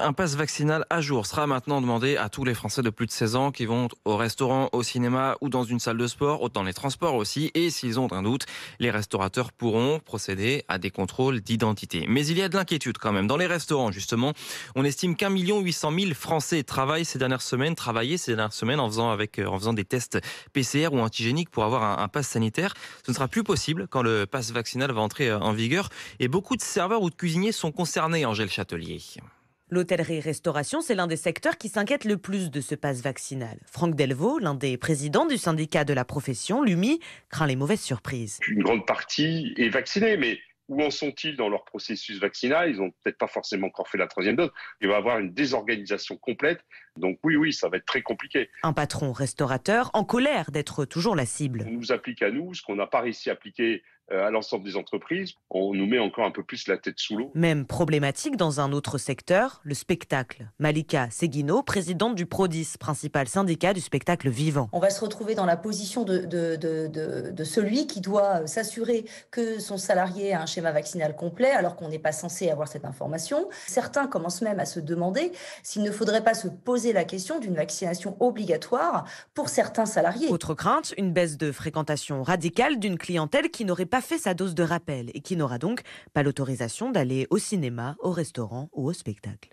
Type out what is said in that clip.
Un pass vaccinal à jour sera maintenant demandé à tous les Français de plus de 16 ans qui vont au restaurant, au cinéma ou dans une salle de sport, dans les transports aussi. Et s'ils ont un doute, les restaurateurs pourront procéder à des contrôles d'identité. Mais il y a de l'inquiétude quand même. Dans les restaurants, justement, on estime qu'un million huit cent mille Français travaillent ces dernières semaines, travaillaient ces dernières semaines en faisant, avec, euh, en faisant des tests PCR ou antigéniques pour avoir un, un pass sanitaire. Ce ne sera plus possible quand le pass vaccinal va entrer euh, en vigueur. Et beaucoup de serveurs ou de cuisiniers sont concernés, Angèle Châtelier. L'hôtellerie-restauration, c'est l'un des secteurs qui s'inquiète le plus de ce passe vaccinal. Franck Delvaux, l'un des présidents du syndicat de la profession, l'UMI, craint les mauvaises surprises. Une grande partie est vaccinée, mais où en sont-ils dans leur processus vaccinal Ils n'ont peut-être pas forcément encore fait la troisième dose. Il va y avoir une désorganisation complète donc oui, oui, ça va être très compliqué. Un patron restaurateur en colère d'être toujours la cible. On nous applique à nous ce qu'on n'a pas réussi à appliquer euh, à l'ensemble des entreprises, on nous met encore un peu plus la tête sous l'eau. Même problématique dans un autre secteur, le spectacle. Malika Seguino, présidente du PRODIS, principal syndicat du spectacle vivant. On va se retrouver dans la position de, de, de, de celui qui doit euh, s'assurer que son salarié a un schéma vaccinal complet, alors qu'on n'est pas censé avoir cette information. Certains commencent même à se demander s'il ne faudrait pas se poser la question d'une vaccination obligatoire pour certains salariés. Autre crainte, une baisse de fréquentation radicale d'une clientèle qui n'aurait pas fait sa dose de rappel et qui n'aura donc pas l'autorisation d'aller au cinéma, au restaurant ou au spectacle.